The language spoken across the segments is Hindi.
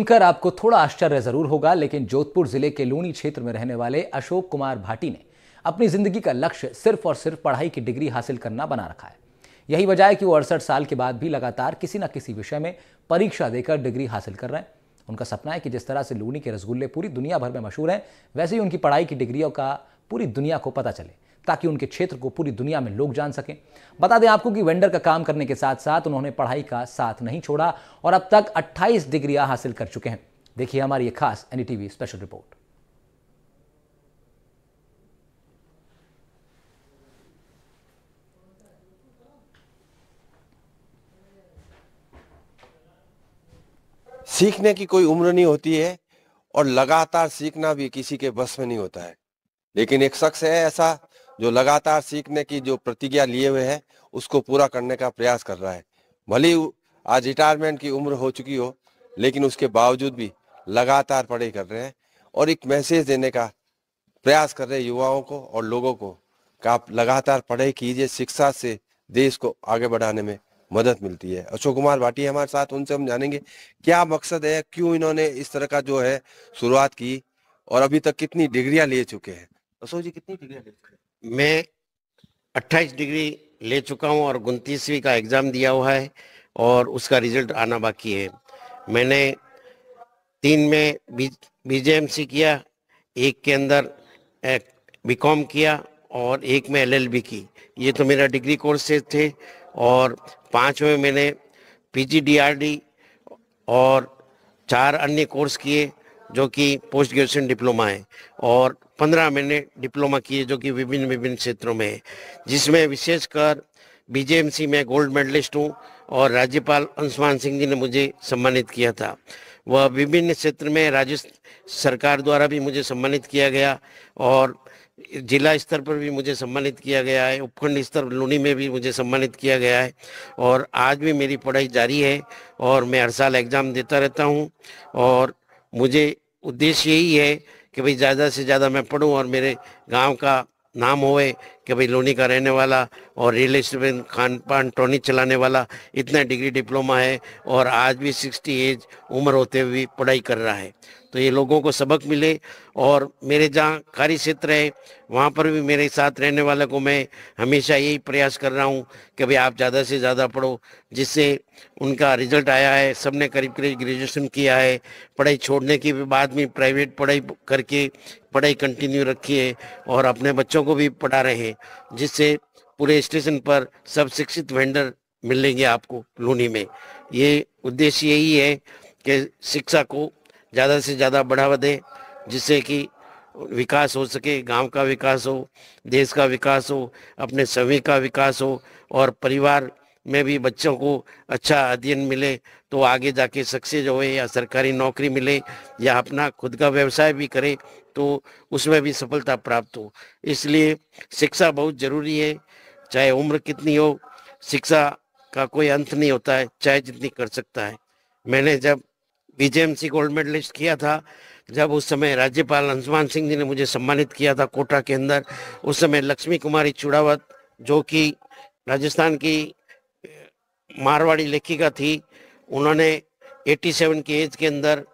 सुनकर आपको थोड़ा आश्चर्य जरूर होगा लेकिन जोधपुर जिले के लूणी क्षेत्र में रहने वाले अशोक कुमार भाटी ने अपनी जिंदगी का लक्ष्य सिर्फ और सिर्फ पढ़ाई की डिग्री हासिल करना बना रखा है यही वजह है कि वो अड़सठ साल के बाद भी लगातार किसी न किसी विषय में परीक्षा देकर डिग्री हासिल कर रहे हैं उनका सपना है कि जिस तरह से लूणी के रसगुल्ले पूरी दुनिया भर में मशहूर हैं वैसे ही उनकी पढ़ाई की डिग्रियों का पूरी दुनिया को पता चले ताकि उनके क्षेत्र को पूरी दुनिया में लोग जान सकें बता दें आपको कि वेंडर का काम करने के साथ साथ उन्होंने पढ़ाई का साथ नहीं छोड़ा और अब तक 28 डिग्रियां हासिल कर चुके हैं देखिए हमारी ये खास एनडीटीवी स्पेशल रिपोर्ट सीखने की कोई उम्र नहीं होती है और लगातार सीखना भी किसी के बस में नहीं होता है लेकिन एक शख्स है ऐसा जो लगातार सीखने की जो प्रतिज्ञा लिए हुए है उसको पूरा करने का प्रयास कर रहा है भले आज रिटायरमेंट की उम्र हो चुकी हो लेकिन उसके बावजूद भी लगातार पढ़ाई कर रहे हैं और एक मैसेज देने का प्रयास कर रहे युवाओं को और लोगों को कि आप लगातार पढ़ाई कीजिए शिक्षा से देश को आगे बढ़ाने में मदद मिलती है अशोक कुमार भाटी हमारे साथ उनसे हम जानेंगे क्या मकसद है क्यों इन्होंने इस तरह का जो है शुरुआत की और अभी तक कितनी डिग्रियां ले चुके हैं अशोक जी कितनी डिग्रियां ले चुके हैं मैं 28 डिग्री ले चुका हूं और उनतीसवीं का एग्ज़ाम दिया हुआ है और उसका रिजल्ट आना बाकी है मैंने तीन में बी बीजेएमसी किया एक के अंदर बीकॉम किया और एक में एलएलबी की ये तो मेरा डिग्री कोर्सेज थे और पाँच में मैंने पीजीडीआरडी और चार अन्य कोर्स किए जो कि पोस्ट ग्रेजुएशन डिप्लोमा है और पंद्रह महीने डिप्लोमा किए जो कि विभिन्न विभिन्न क्षेत्रों में है जिसमें विशेषकर बीजेएमसी में गोल्ड मेडलिस्ट हूँ और राज्यपाल अंशमान सिंह जी ने मुझे सम्मानित किया था वह विभिन्न क्षेत्र में राज्य सरकार द्वारा भी मुझे सम्मानित किया गया और जिला स्तर पर भी मुझे सम्मानित किया गया है उपखंड स्तर लूनी में भी मुझे सम्मानित किया गया है और आज भी मेरी पढ़ाई जारी है और मैं हर साल एग्ज़ाम देता रहता हूँ और मुझे उद्देश्य यही है कि भाई ज़्यादा से ज़्यादा मैं पढ़ूँ और मेरे गांव का नाम होए कि भाई लोनी का रहने वाला और रियल इस्टेट में खान पान टोनी चलाने वाला इतना डिग्री डिप्लोमा है और आज भी सिक्सटी एज उम्र होते हुए पढ़ाई कर रहा है तो ये लोगों को सबक मिले और मेरे जहाँ कार्य क्षेत्र है वहाँ पर भी मेरे साथ रहने वाले को मैं हमेशा यही प्रयास कर रहा हूँ कि भाई आप ज़्यादा से ज़्यादा पढ़ो जिससे उनका रिजल्ट आया है सब ने करीब करीब ग्रेजुएशन किया है पढ़ाई छोड़ने के भी बाद में प्राइवेट पढ़ाई करके पढ़ाई कंटिन्यू रखी है और अपने बच्चों को भी पढ़ा रहे हैं जिससे पूरे स्टेशन पर सब शिक्षित वेंडर मिलेंगे आपको लोनी में ये उद्देश्य यही है कि शिक्षा को ज़्यादा से ज़्यादा बढ़ावा दें जिससे कि विकास हो सके गांव का विकास हो देश का विकास हो अपने सभी का विकास हो और परिवार में भी बच्चों को अच्छा अध्ययन मिले तो आगे जाके सक्सेस होए या सरकारी नौकरी मिले या अपना खुद का व्यवसाय भी करें तो उसमें भी सफलता प्राप्त हो इसलिए शिक्षा बहुत जरूरी है चाहे उम्र कितनी हो शिक्षा का कोई अंत नहीं होता है चाहे जितनी कर सकता है मैंने जब बीजेएमसी गोल्ड मेडलिस्ट किया था जब उस समय राज्यपाल हंसमान सिंह जी ने मुझे सम्मानित किया था कोटा के अंदर उस समय लक्ष्मी कुमारी चुड़ावत जो कि राजस्थान की मारवाड़ी लेखिका थी उन्होंने 87 की एज के अंदर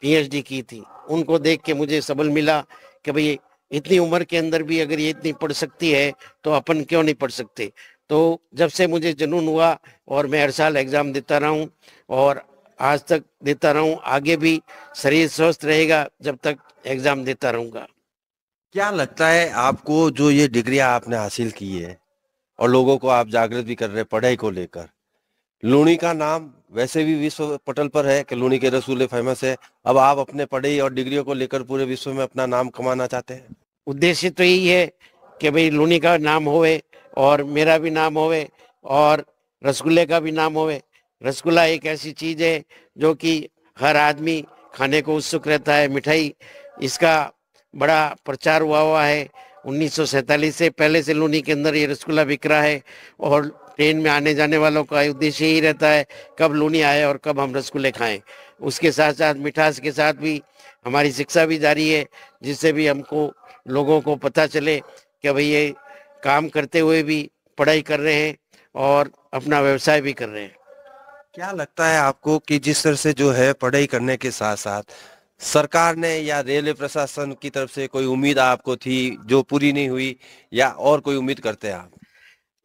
पीएचडी की थी उनको देख के मुझे सबल मिला कि भाई इतनी उम्र के अंदर भी अगर ये इतनी पढ़ सकती है तो अपन क्यों नहीं पढ़ सकते तो जब से मुझे जुनून हुआ और मैं हर साल एग्ज़ाम देता रहा हूँ और आज तक देता रहा हूँ आगे भी शरीर स्वस्थ रहेगा जब तक एग्ज़ाम देता रहूँगा क्या लगता है आपको जो ये डिग्रिया आपने हासिल की है और लोगों को आप जागृत भी कर रहे पढ़ाई को लेकर लूणी का नाम वैसे भी विश्व पटल पर है कि लूणी के रसूल फेमस है अब आप अपने पढ़ाई और डिग्रियों को लेकर पूरे विश्व में अपना नाम कमाना चाहते हैं उद्देश्य तो यही है कि भाई लूणी का नाम होवे और मेरा भी नाम होवे और रसगुल्ले का भी नाम होवे रसगुल्ला एक ऐसी चीज है जो कि हर आदमी खाने को उत्सुक रहता है मिठाई इसका बड़ा प्रचार हुआ हुआ है उन्नीस से पहले से लूनी के अंदर ये रसगुल्ला बिक रहा है और ट्रेन में आने जाने वालों का उद्देश्य यही रहता है कब लोनी आए और कब हम रसगुल्ले खाएं उसके साथ साथ मिठास के साथ भी हमारी शिक्षा भी जारी है जिससे भी हमको लोगों को पता चले कि भाई ये काम करते हुए भी पढ़ाई कर रहे हैं और अपना व्यवसाय भी कर रहे हैं क्या लगता है आपको कि जिस तरह से जो है पढ़ाई करने के साथ साथ सरकार ने या रेलवे प्रशासन की तरफ से कोई उम्मीद आपको थी जो पूरी नहीं हुई या और कोई उम्मीद करते हैं आप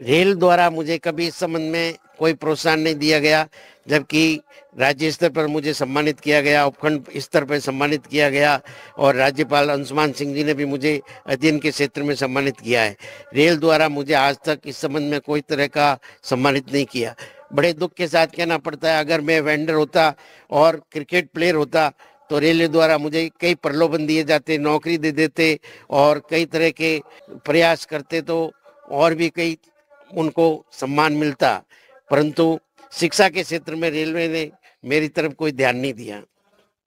रेल द्वारा मुझे कभी इस संबंध में कोई प्रोत्साहन नहीं दिया गया जबकि राज्य स्तर पर मुझे सम्मानित किया गया उपखंड स्तर पर सम्मानित किया गया और राज्यपाल अंशुमान सिंह जी ने भी मुझे अध्ययन के क्षेत्र में सम्मानित किया है रेल द्वारा मुझे आज तक इस संबंध में कोई तरह का सम्मानित नहीं किया बड़े दुख के साथ कहना पड़ता है अगर मैं वेंडर होता और क्रिकेट प्लेयर होता तो रेलवे द्वारा मुझे कई प्रलोभन दिए जाते नौकरी दे देते और कई तरह के प्रयास करते तो और भी कई उनको सम्मान मिलता परंतु शिक्षा के क्षेत्र में रेलवे ने मेरी तरफ कोई ध्यान नहीं दिया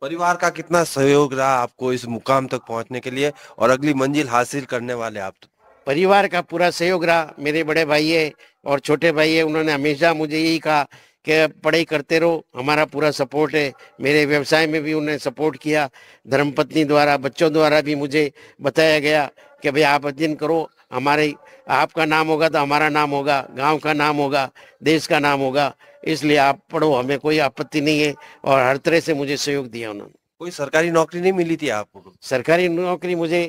परिवार का कितना सहयोग रहा आपको इस मुकाम तक पहुंचने के लिए और अगली मंजिल हासिल करने वाले आप तो। परिवार का पूरा सहयोग रहा मेरे बड़े भाई है और छोटे भाई है उन्होंने हमेशा मुझे यही कहा कि पढ़ाई करते रहो हमारा पूरा सपोर्ट है मेरे व्यवसाय में भी उन्हें सपोर्ट किया धर्मपत्नी द्वारा बच्चों द्वारा भी मुझे बताया गया कि भाई आप अध्ययन करो हमारे आपका नाम होगा तो हमारा नाम होगा गांव का नाम होगा देश का नाम होगा इसलिए आप पढ़ो हमें कोई आपत्ति नहीं है और हर तरह से मुझे सहयोग दिया उन्होंने कोई सरकारी नौकरी नहीं मिली थी आपको सरकारी नौकरी मुझे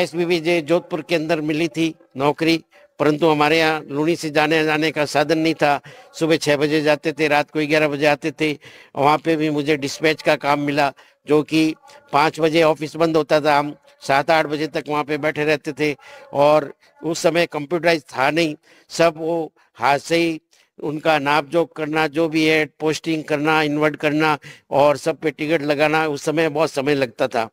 एस बी जोधपुर के अंदर मिली थी नौकरी परंतु हमारे यहाँ लूणी से जाने जाने का साधन नहीं था सुबह छः बजे जाते थे रात को ग्यारह बजे आते थे वहाँ पे भी मुझे डिस्पैच का काम मिला जो कि पाँच बजे ऑफिस बंद होता था हम सात आठ बजे तक वहाँ पे बैठे रहते थे और उस समय कंप्यूटराइज था नहीं सब वो हाथ से ही उनका नाप जोक करना जो भी है पोस्टिंग करना इन्वर्ट करना और सब पे टिकट लगाना उस समय बहुत समय लगता था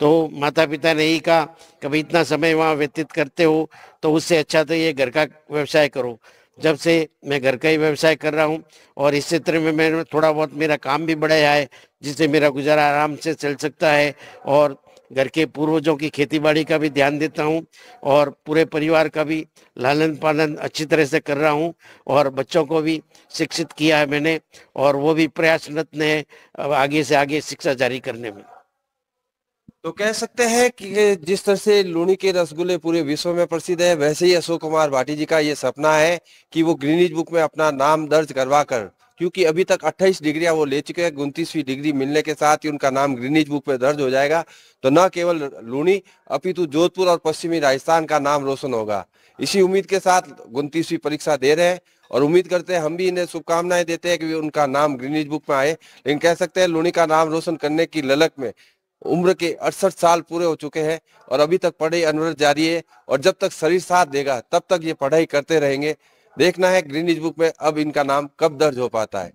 तो माता पिता ने यही कहा कभी इतना समय वहाँ व्यतीत करते हो तो उससे अच्छा तो ये घर का व्यवसाय करो जब से मैं घर का ही व्यवसाय कर रहा हूँ और इस क्षेत्र में मैंने थोड़ा बहुत मेरा काम भी बढ़ाया है जिससे मेरा गुजारा आराम से चल सकता है और घर के पूर्वजों की खेती बाड़ी का भी ध्यान देता हूँ और पूरे परिवार का भी लालन पालन अच्छी तरह से कर रहा हूँ और बच्चों को भी शिक्षित किया है मैंने और वो भी प्रयासरत ने आगे से आगे शिक्षा जारी करने में तो कह सकते हैं कि जिस तरह से लूणी के रसगुल्ले पूरे विश्व में प्रसिद्ध है वैसे ही अशोक कुमार भाटी जी का ये सपना है कि वो ग्रीनिज बुक में अपना नाम दर्ज करवा कर क्योंकि अभी तक 28 डिग्रियां वो ले चुके हैं उनतीसवीं डिग्री मिलने के साथ ही उनका नाम ग्रीनिज बुक में दर्ज हो जाएगा तो न केवल लूणी अपितु जोधपुर और पश्चिमी राजस्थान का नाम रोशन होगा इसी उम्मीद के साथ उनतीसवीं परीक्षा दे रहे हैं और उम्मीद करते हैं हम भी इन्हें शुभकामनाएं देते हैं कि उनका नाम ग्रीनिज बुक में आए लेकिन कह सकते हैं लूणी का नाम रोशन करने की ललक में उम्र के अड़सठ साल पूरे हो चुके हैं और अभी तक पढ़ाई अनवरत जारी है और जब तक शरीर साथ देगा तब तक ये पढ़ाई करते रहेंगे देखना है ग्रीनिज बुक में अब इनका नाम कब दर्ज हो पाता है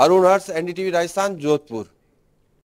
अरुण हर्ष एनडीटीवी राजस्थान जोधपुर